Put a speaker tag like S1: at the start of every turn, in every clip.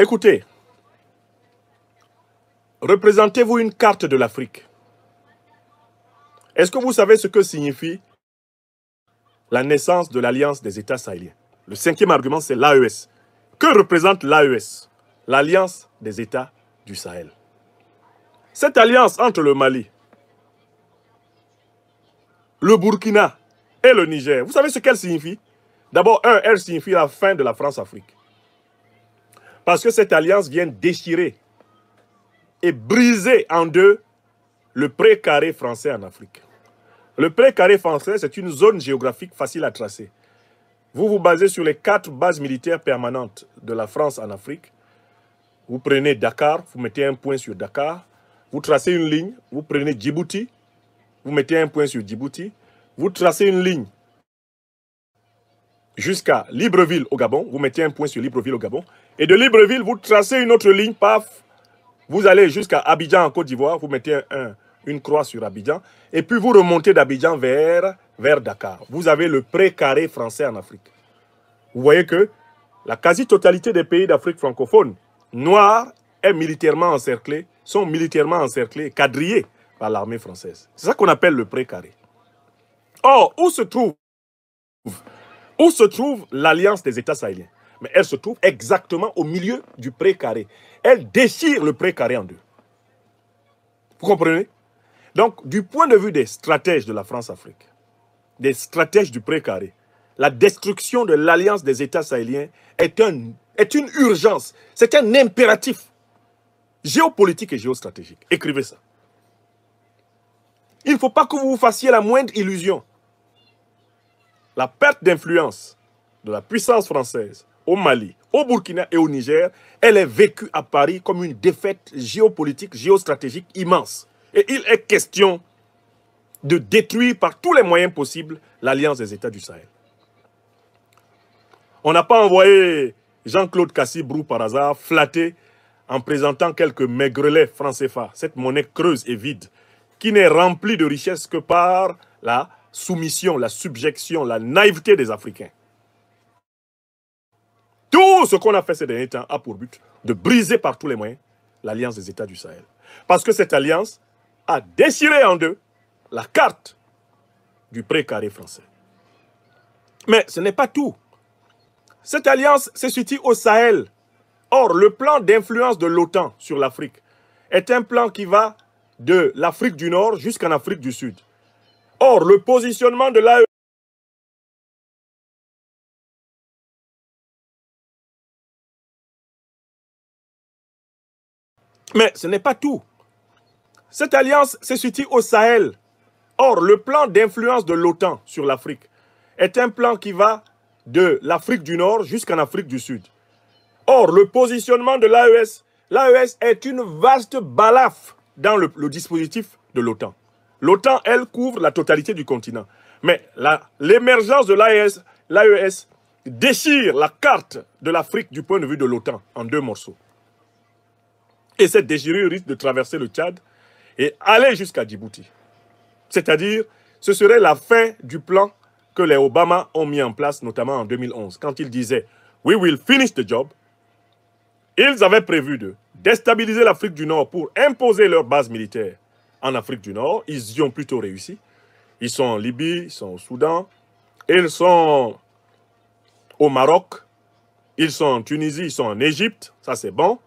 S1: Écoutez, représentez-vous une carte de l'Afrique. Est-ce que vous savez ce que signifie la naissance de l'Alliance des États sahéliens Le cinquième argument, c'est l'AES. Que représente l'AES L'Alliance des États du Sahel. Cette alliance entre le Mali, le Burkina et le Niger, vous savez ce qu'elle signifie D'abord, elle signifie la fin de la France-Afrique. Parce que cette alliance vient déchirer et briser en deux le pré-carré français en Afrique. Le pré-carré français, c'est une zone géographique facile à tracer. Vous vous basez sur les quatre bases militaires permanentes de la France en Afrique. Vous prenez Dakar, vous mettez un point sur Dakar. Vous tracez une ligne, vous prenez Djibouti, vous mettez un point sur Djibouti. Vous tracez une ligne, jusqu'à Libreville au Gabon. Vous mettez un point sur Libreville au Gabon. Et de Libreville, vous tracez une autre ligne, paf, vous allez jusqu'à Abidjan en Côte d'Ivoire, vous mettez un, une croix sur Abidjan, et puis vous remontez d'Abidjan vers, vers Dakar. Vous avez le pré-carré français en Afrique. Vous voyez que la quasi-totalité des pays d'Afrique francophone, noirs, est militairement encerclés, sont militairement encerclés, quadrillés par l'armée française. C'est ça qu'on appelle le pré-carré. Or, où se trouve où se trouve l'alliance des États sahéliens Mais elle se trouve exactement au milieu du pré-carré. Elle déchire le pré-carré en deux. Vous comprenez Donc, du point de vue des stratèges de la France-Afrique, des stratèges du pré-carré, la destruction de l'alliance des États sahéliens est, un, est une urgence, c'est un impératif géopolitique et géostratégique. Écrivez ça. Il ne faut pas que vous vous fassiez la moindre illusion la perte d'influence de la puissance française au Mali, au Burkina et au Niger, elle est vécue à Paris comme une défaite géopolitique, géostratégique immense. Et il est question de détruire par tous les moyens possibles l'alliance des États du Sahel. On n'a pas envoyé Jean-Claude Cassibrou par hasard flatté en présentant quelques maigrelets francs CFA, cette monnaie creuse et vide, qui n'est remplie de richesses que par la soumission, la subjection, la naïveté des Africains. Tout ce qu'on a fait ces derniers temps a pour but de briser par tous les moyens l'alliance des États du Sahel. Parce que cette alliance a déchiré en deux la carte du précaré français. Mais ce n'est pas tout. Cette alliance se situe au Sahel. Or, le plan d'influence de l'OTAN sur l'Afrique est un plan qui va de l'Afrique du Nord jusqu'en Afrique du Sud. Or, le positionnement de l'AES. Mais ce n'est pas tout. Cette alliance se situe au Sahel. Or, le plan d'influence de l'OTAN sur l'Afrique est un plan qui va de l'Afrique du Nord jusqu'en Afrique du Sud. Or, le positionnement de l'AES, l'AES est une vaste balafre dans le dispositif de l'OTAN. L'OTAN, elle, couvre la totalité du continent. Mais l'émergence de l'AES e déchire la carte de l'Afrique du point de vue de l'OTAN en deux morceaux. Et cette déchirure risque de traverser le Tchad et aller jusqu'à Djibouti. C'est-à-dire, ce serait la fin du plan que les Obama ont mis en place, notamment en 2011, quand ils disaient « We will finish the job », ils avaient prévu de déstabiliser l'Afrique du Nord pour imposer leur base militaire, en Afrique du Nord. Ils y ont plutôt réussi. Ils sont en Libye, ils sont au Soudan, ils sont au Maroc, ils sont en Tunisie, ils sont en Égypte, ça c'est bon.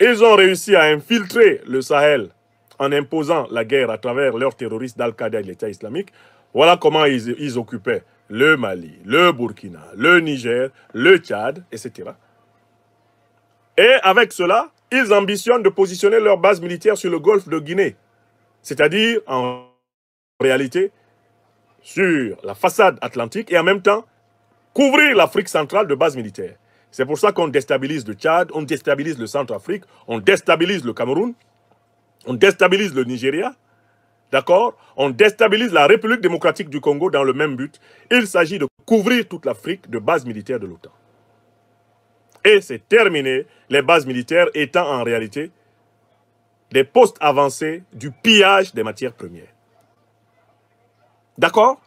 S1: Ils ont réussi à infiltrer le Sahel en imposant la guerre à travers leurs terroristes d'Al-Qaïda et l'État islamique. Voilà comment ils, ils occupaient le Mali, le Burkina, le Niger, le Tchad, etc. Et avec cela, ils ambitionnent de positionner leur base militaire sur le golfe de Guinée c'est-à-dire en réalité sur la façade atlantique et en même temps couvrir l'Afrique centrale de bases militaires. C'est pour ça qu'on déstabilise le Tchad, on déstabilise le Centre-Afrique, on déstabilise le Cameroun, on déstabilise le Nigeria, d'accord On déstabilise la République démocratique du Congo dans le même but. Il s'agit de couvrir toute l'Afrique de bases militaires de l'OTAN. Et c'est terminé, les bases militaires étant en réalité des postes avancés, du pillage des matières premières. D'accord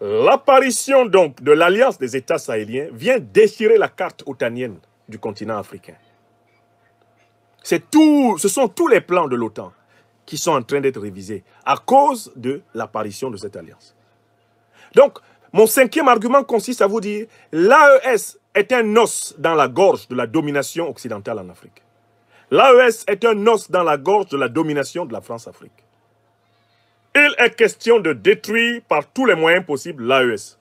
S1: L'apparition donc de l'Alliance des États sahéliens vient déchirer la carte otanienne du continent africain. Tout, ce sont tous les plans de l'OTAN qui sont en train d'être révisés à cause de l'apparition de cette alliance. Donc, mon cinquième argument consiste à vous dire l'AES est un os dans la gorge de la domination occidentale en Afrique. L'AES est un os dans la gorge de la domination de la France-Afrique. Il est question de détruire par tous les moyens possibles l'AES.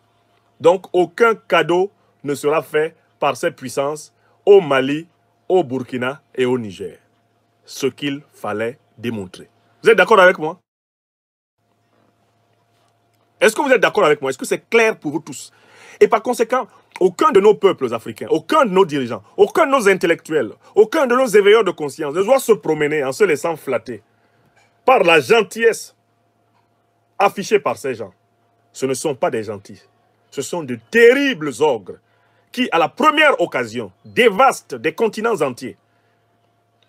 S1: Donc aucun cadeau ne sera fait par cette puissance au Mali, au Burkina et au Niger. Ce qu'il fallait démontrer. Vous êtes d'accord avec moi Est-ce que vous êtes d'accord avec moi Est-ce que c'est clair pour vous tous et par conséquent, aucun de nos peuples africains, aucun de nos dirigeants, aucun de nos intellectuels, aucun de nos éveilleurs de conscience ne doit se promener en se laissant flatter par la gentillesse affichée par ces gens. Ce ne sont pas des gentils, ce sont de terribles ogres qui, à la première occasion, dévastent des continents entiers.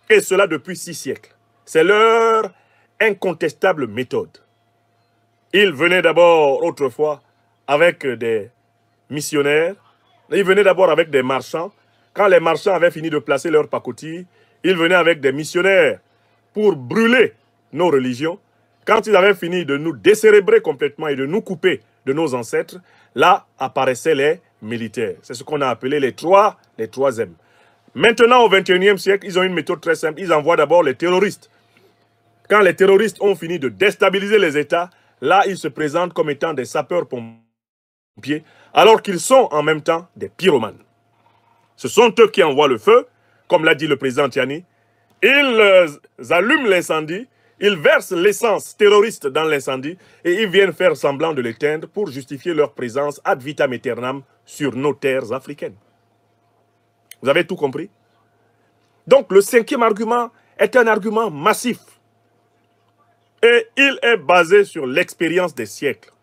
S1: Et cela depuis six siècles. C'est leur incontestable méthode. Ils venaient d'abord autrefois avec des missionnaires. Ils venaient d'abord avec des marchands. Quand les marchands avaient fini de placer leurs pacotilles, ils venaient avec des missionnaires pour brûler nos religions. Quand ils avaient fini de nous décérébrer complètement et de nous couper de nos ancêtres, là apparaissaient les militaires. C'est ce qu'on a appelé les trois, les trois Maintenant, au XXIe siècle, ils ont une méthode très simple. Ils envoient d'abord les terroristes. Quand les terroristes ont fini de déstabiliser les États, là, ils se présentent comme étant des sapeurs-pompiers alors qu'ils sont en même temps des pyromanes. Ce sont eux qui envoient le feu, comme l'a dit le président Tiani. Ils euh, allument l'incendie, ils versent l'essence terroriste dans l'incendie et ils viennent faire semblant de l'éteindre pour justifier leur présence ad vitam aeternam sur nos terres africaines. Vous avez tout compris Donc le cinquième argument est un argument massif et il est basé sur l'expérience des siècles.